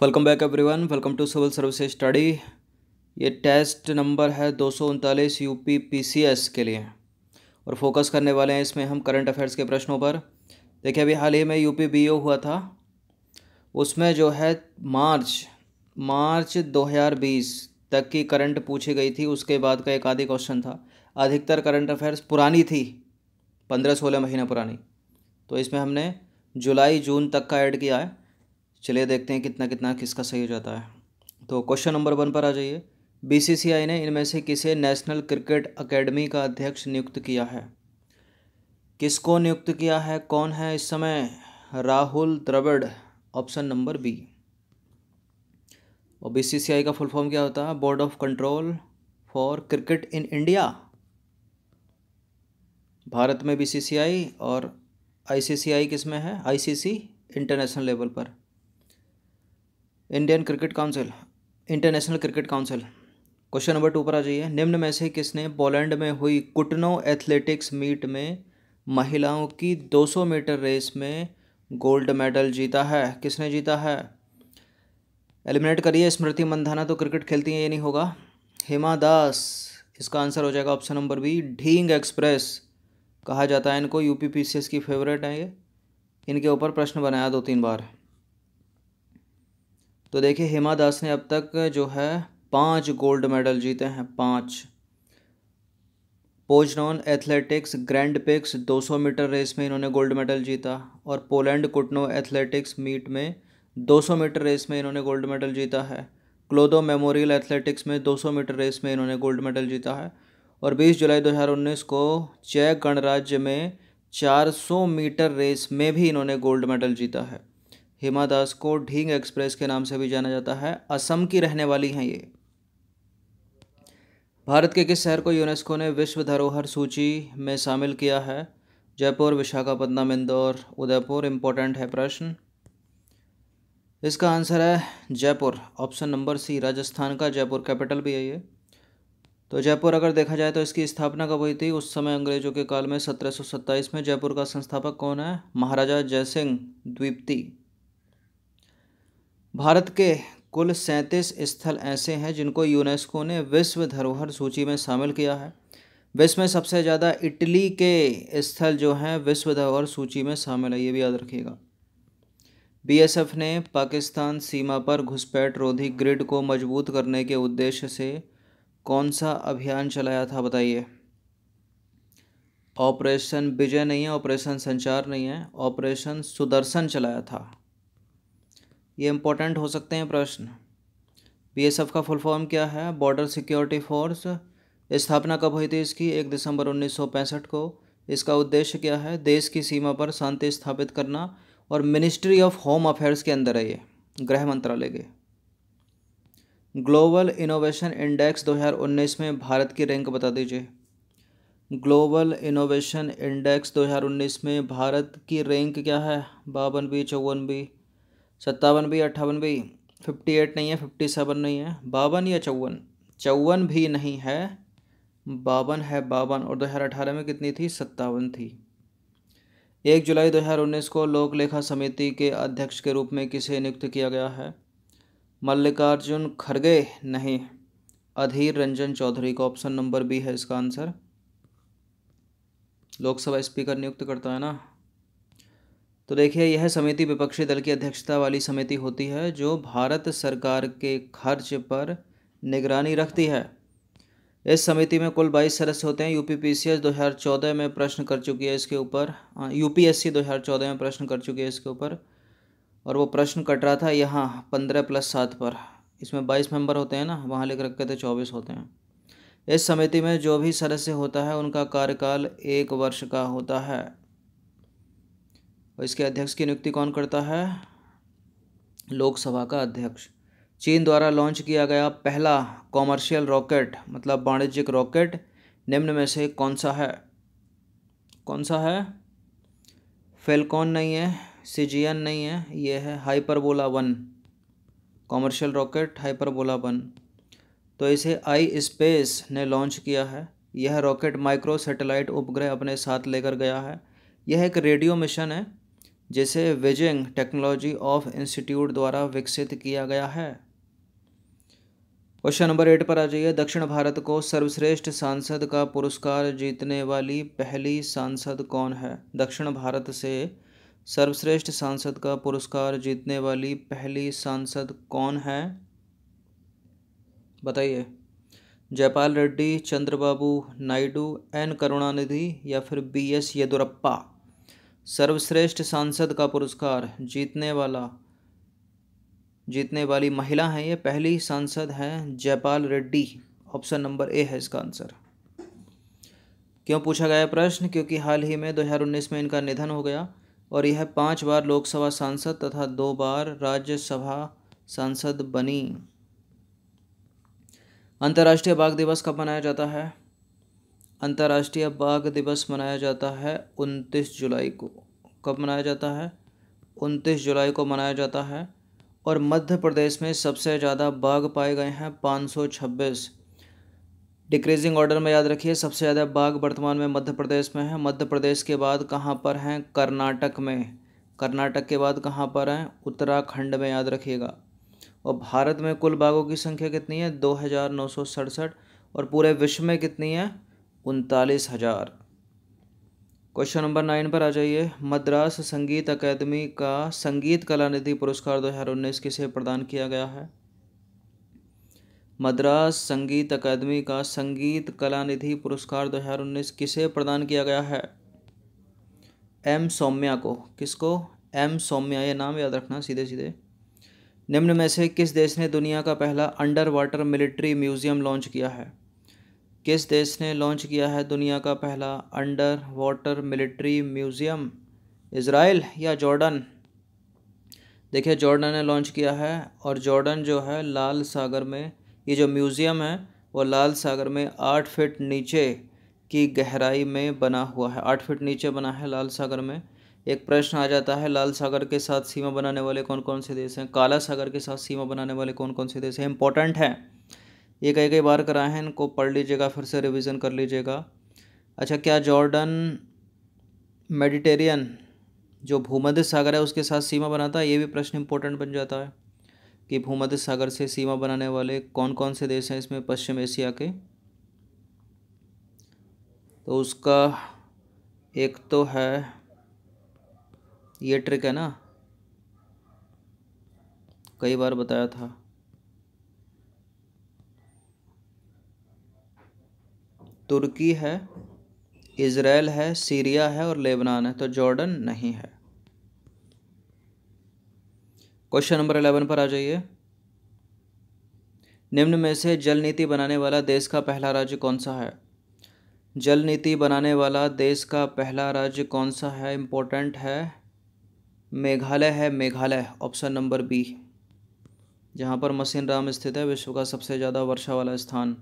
welcome back everyone welcome to civil service study ये test number है दो सौ उनतालीस U P P C S के लिए और फोकस करने वाले हैं इसमें हम करंट अफेयर्स के प्रश्नों पर देखिए अभी हाल ही में यू पी बी ओ हुआ था उसमें जो है मार्च मार्च दो हज़ार बीस तक की करंट पूछी गई थी उसके बाद का एक आधी क्वेश्चन था अधिकतर करंट अफेयर्स पुरानी थी पंद्रह सोलह महीना पुरानी तो इसमें हमने जुलाई जून तक का ऐड किया है चलिए देखते हैं कितना कितना किसका सही हो जाता है तो क्वेश्चन नंबर वन पर आ जाइए बीसीसीआई ने इनमें से किसे नेशनल क्रिकेट अकेडमी का अध्यक्ष नियुक्त किया है किसको नियुक्त किया है कौन है इस समय Rahul Dravid option number B और बीसीसीआई का फुल फॉर्म क्या होता है board of control for cricket in India Bharat में बीसीसीआई और आईसीसीआई किस में है आईसीसी इंटरनेशनल लेवल पर Indian cricket council international cricket council question number two पर आ जाइए निम्न में से किसने पोलैंड में हुई कुटनो एथलेटिक्स मीट में महिलाओं की 200 मीटर रेस में गोल्ड मेडल जीता है किसने जीता है एलिमिनेट करिए स्मृति मंधाना तो क्रिकेट खेलती हैं ये नहीं होगा हेमा दास इसका आंसर हो जाएगा option number B Dhing Express कहा जाता है इनको यूपी की फेवरेट है ये इनके ऊपर प्रश्न बनाया दो तीन बार तो देखिए हिमा दास ने अब तक जो है पाँच गोल्ड मेडल जीते हैं पाँच Poznan athletics grand prix 200 metre race में इन्होंने गोल्ड मेडल जीता और पोलैंड कुटनो एथलेटिक्स मीट में 200 मीटर रेस में इन्होंने गोल्ड मेडल जीता है क्लोदो मेमोरियल एथलेटिक्स में 200 मीटर रेस में इन्होंने गोल्ड मेडल जीता है और 20 जुलाई 2019 को चेक गणराज्य में 400 मीटर रेस में भी इन्होंने गोल्ड मेडल जीता है हिमा दास को ढींग एक्सप्रेस के नाम से भी जाना जाता है असम की रहने वाली हैं ये भारत के किस शहर को यूनेस्को ने विश्व धरोहर सूची में शामिल किया है जयपुर विशाखापट्टनम इंदौर उदयपुर इम्पोर्टेंट है प्रश्न इसका आंसर है Jaipur option number C Rajasthan का जयपुर कैपिटल भी है ये तो जयपुर अगर देखा जाए तो इसकी स्थापना कब हुई थी उस समय अंग्रेजों के काल में सत्रह में जयपुर का संस्थापक कौन है महाराजा जयसिंह द्वीपती भारत के कुल सैंतीस स्थल ऐसे हैं जिनको यूनेस्को ने विश्व धरोहर सूची में शामिल किया है विश्व में सबसे ज़्यादा इटली के स्थल जो हैं विश्व धरोहर सूची में शामिल है ये भी याद रखिएगा बीएसएफ ने पाकिस्तान सीमा पर घुसपैठ रोधी ग्रिड को मजबूत करने के उद्देश्य से कौन सा अभियान चलाया था बताइए ऑपरेशन विजय नहीं है ऑपरेशन संचार नहीं है ऑपरेशन सुदर्शन चलाया था ये इम्पोर्टेंट हो सकते हैं प्रश्न बीएसएफ का फुल फॉर्म क्या है बॉर्डर सिक्योरिटी फोर्स स्थापना कब हुई थी इसकी एक दिसंबर उन्नीस को इसका उद्देश्य क्या है देश की सीमा पर शांति स्थापित करना और मिनिस्ट्री ऑफ होम अफेयर्स के अंदर है ये गृह मंत्रालय के ग्लोबल इनोवेशन इंडेक्स 2019 में भारत की रैंक बता दीजिए ग्लोबल इनोवेशन इंडेक्स 2019 में भारत की रैंक क्या है बावन बी चौवन बी सत्तावन भी अट्ठावन भी फिफ्टी एट नहीं है फिफ्टी सेवन नहीं है बावन या चौवन चौवन भी नहीं है बावन है बावन और दो हज़ार अठारह में कितनी थी सत्तावन थी एक जुलाई दो हज़ार उन्नीस को लोक लेखा समिति के अध्यक्ष के रूप में किसे नियुक्त किया गया है मल्लिकार्जुन खड़गे नहीं अधीर रंजन चौधरी का ऑप्शन नंबर बी है इसका आंसर लोकसभा स्पीकर नियुक्त करता है ना तो देखिए यह समिति विपक्षी दल की अध्यक्षता वाली समिति होती है जो भारत सरकार के खर्च पर निगरानी रखती है इस समिति में कुल 22 सदस्य होते हैं यूपीपीसीएस 2014 में प्रश्न कर चुकी है इसके ऊपर यूपीएससी 2014 में प्रश्न कर चुकी है इसके ऊपर और वो प्रश्न कट रहा था यहाँ पंद्रह प्लस सात पर इसमें बाईस मेंबर होते हैं ना वहाँ लिख रखे थे चौबीस होते हैं इस समिति में जो भी सदस्य होता है उनका कार्यकाल एक वर्ष का होता है और इसके अध्यक्ष की नियुक्ति कौन करता है लोकसभा का अध्यक्ष चीन द्वारा लॉन्च किया गया पहला कॉमर्शियल रॉकेट मतलब वाणिज्यिक रॉकेट निम्न में से कौन सा है कौन सा है फेलकॉन नहीं है सीजियन नहीं है ये है hyperbola one commercial rocket hyperbola one तो इसे आई स्पेस ने लॉन्च किया है यह रॉकेट माइक्रो सैटेलाइट उपग्रह अपने साथ लेकर गया है यह एक रेडियो मिशन है जिसे विजिंग टेक्नोलॉजी ऑफ इंस्टीट्यूट द्वारा विकसित किया गया है क्वेश्चन नंबर एट पर आ जाइए दक्षिण भारत को सर्वश्रेष्ठ सांसद का पुरस्कार जीतने वाली पहली सांसद कौन है दक्षिण भारत से सर्वश्रेष्ठ सांसद का पुरस्कार जीतने वाली पहली सांसद कौन है बताइए जयपाल रेड्डी चंद्रबाबू नायडू एन करुणानिधि या फिर बी एस येदुरप्पा सर्वश्रेष्ठ सांसद का पुरस्कार जीतने वाला जीतने वाली महिला हैं ये पहली सांसद हैं Jaipal Reddy option number A है इसका आंसर क्यों पूछा गया प्रश्न क्योंकि हाल ही में 2019 में इनका निधन हो गया और यह पांच बार लोकसभा सांसद तथा दो बार राज्यसभा सांसद बनी अंतर्राष्ट्रीय बाघ दिवस कब मनाया जाता है अंतर्राष्ट्रीय बाघ दिवस मनाया जाता है उनतीस जुलाई को कब मनाया जाता है उनतीस जुलाई को मनाया जाता है और मध्य प्रदेश में सबसे ज़्यादा बाघ पाए गए हैं 526 डिक्रीजिंग ऑर्डर में याद रखिए सबसे ज़्यादा बाघ वर्तमान में मध्य प्रदेश में है मध्य प्रदेश के बाद कहाँ पर हैं कर्नाटक में कर्नाटक के बाद कहाँ पर हैं उत्तराखंड में याद रखिएगा और भारत में कुल बाघों की संख्या कितनी है दो और पूरे विश्व में कितनी है उनतालीस हज़ार क्वेश्चन नंबर नाइन पर आ जाइए मद्रास संगीत अकादमी का संगीत कला निधि पुरस्कार दो हजार उन्नीस किसे प्रदान किया गया है मद्रास संगीत अकादमी का संगीत कला निधि पुरस्कार दो हजार उन्नीस किसे प्रदान किया गया है एम सौम्या को किसको एम सौम्या ये नाम याद रखना सीधे सीधे निम्न में से किस देश ने दुनिया का पहला underwater military museum launch किया है किस देश ने लॉन्च किया है दुनिया का पहला underwater military museum Israel या जॉर्डन देखिए जॉर्डन ने लॉन्च किया है और जॉर्डन जो है लाल सागर में ये जो म्यूज़ियम है वो लाल सागर में आठ फिट नीचे की गहराई में बना हुआ है आठ फिट नीचे बना है लाल सागर में एक प्रश्न आ जाता है लाल सागर के साथ सीमा बनाने वाले कौन कौन से देश हैं काला सागर के साथ सीमा बनाने वाले कौन कौन से देश हैं इंपॉर्टेंट हैं ये कई कई बार कराए हैं इनको पढ़ लीजिएगा फिर से रिवीजन कर लीजिएगा अच्छा क्या जॉर्डन मेडिटेरियन जो भूमध्य सागर है उसके साथ सीमा बनाता है ये भी प्रश्न इंपॉर्टेंट बन जाता है कि भूमध्य सागर से सीमा बनाने वाले कौन कौन से देश हैं इसमें पश्चिम एशिया के तो उसका एक तो है ये ट्रिक है ना कई बार बताया था तुर्की है इसराइल है सीरिया है और लेबनान है तो जॉर्डन नहीं है क्वेश्चन नंबर अलेवन पर आ जाइए निम्न में से जल नीति बनाने वाला देश का पहला राज्य कौन सा है जल नीति बनाने वाला देश का पहला राज्य कौन सा है इम्पोर्टेंट है मेघालय है मेघालय ऑप्शन नंबर बी जहाँ पर मसीन राम स्थित है विश्व का सबसे ज़्यादा वर्षा वाला स्थान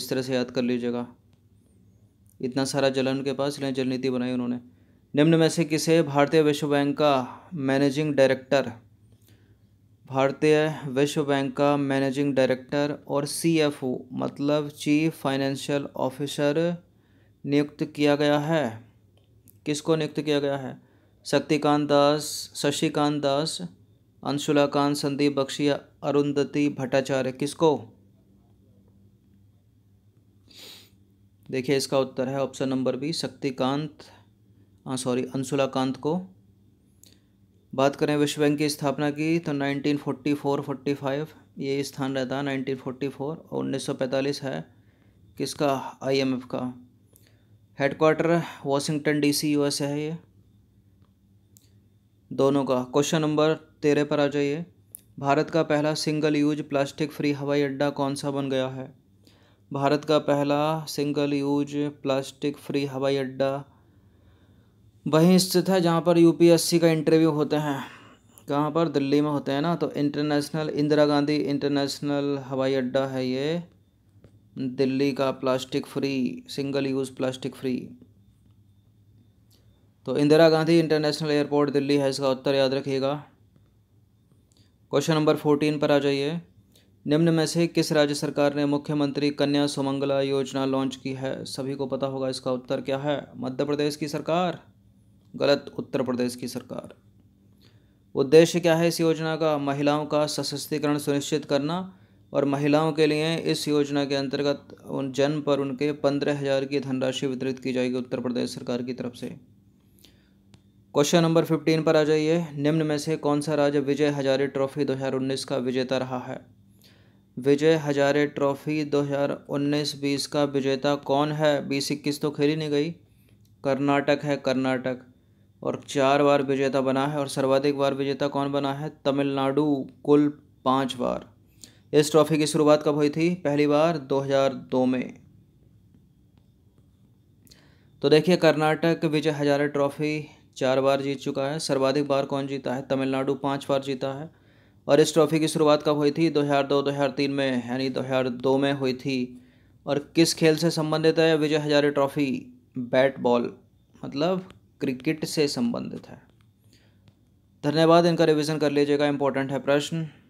इस तरह से याद कर लीजिएगा इतना सारा जलन उनके पास इसलिए जल नीति बनाई उन्होंने निम्न में से किसे भारतीय विश्व बैंक का मैनेजिंग डायरेक्टर भारतीय विश्व बैंक का मैनेजिंग डायरेक्टर और सीएफओ मतलब चीफ फाइनेंशियल ऑफिसर नियुक्त किया गया है किसको नियुक्त किया गया है शक्तिकांत दास शशिकांत दास अंशुलाकांत संदीप बख्शी अरुंधति भट्टाचार्य किसको देखिए इसका उत्तर है ऑप्शन नंबर बी शक्तिकांत हाँ सॉरी अंशुलाकांत को बात करें विश्व बैंक की स्थापना की तो 1944 45 ये स्थान रहता है 1944 और 1945 है किसका आईएमएफ का हेडक्वार्टर वाशिंगटन डीसी यूएसए है ये दोनों का क्वेश्चन नंबर तेरह पर आ जाइए भारत का पहला सिंगल यूज प्लास्टिक फ्री हवाई अड्डा कौन सा बन गया है भारत का पहला सिंगल यूज प्लास्टिक फ्री हवाई अड्डा वहीं स्थित है जहाँ पर यूपीएससी का इंटरव्यू होते हैं कहाँ पर दिल्ली में होते हैं ना तो इंटरनेशनल इंदिरा गांधी इंटरनेशनल हवाई अड्डा है ये दिल्ली का plastic free single use plastic free तो इंदिरा गांधी इंटरनेशनल एयरपोर्ट दिल्ली है इसका उत्तर याद रखिएगा क्वेश्चन नंबर फोर्टीन पर आ जाइए निम्न में से किस राज्य सरकार ने मुख्यमंत्री कन्या सुमंगला योजना लॉन्च की है सभी को पता होगा इसका उत्तर क्या है मध्य प्रदेश की सरकार गलत उत्तर प्रदेश की सरकार उद्देश्य क्या है इस योजना का महिलाओं का सशक्तिकरण सुनिश्चित करना और महिलाओं के लिए इस योजना के अंतर्गत उन जन्म पर उनके पंद्रह हज़ार की धनराशि वितरित की जाएगी उत्तर प्रदेश सरकार की तरफ से क्वेश्चन नंबर फिफ्टीन पर आ जाइए निम्न में से कौन सा राज्य विजय हजारे ट्रॉफी दो का विजेता रहा है विजय हजारे ट्रॉफी 2019-20 का विजेता कौन है बीस इक्कीस तो खेली नहीं गई कर्नाटक है कर्नाटक और चार बार विजेता बना है और सर्वाधिक बार विजेता कौन बना है तमिलनाडु कुल पाँच बार इस ट्रॉफी की शुरुआत कब हुई थी पहली बार 2002 में तो देखिए कर्नाटक विजय हजारे ट्रॉफी चार बार जीत चुका है सर्वाधिक बार कौन जीता है तमिलनाडु पाँच बार जीता है और इस ट्रॉफ़ी की शुरुआत कब हुई थी 2002 2003 में यानी 2002 में हुई थी और किस खेल से संबंधित है Vijay Hazare trophy bat ball मतलब क्रिकेट से संबंधित है धन्यवाद इनका रिवीजन कर लीजिएगा इंपॉर्टेंट है प्रश्न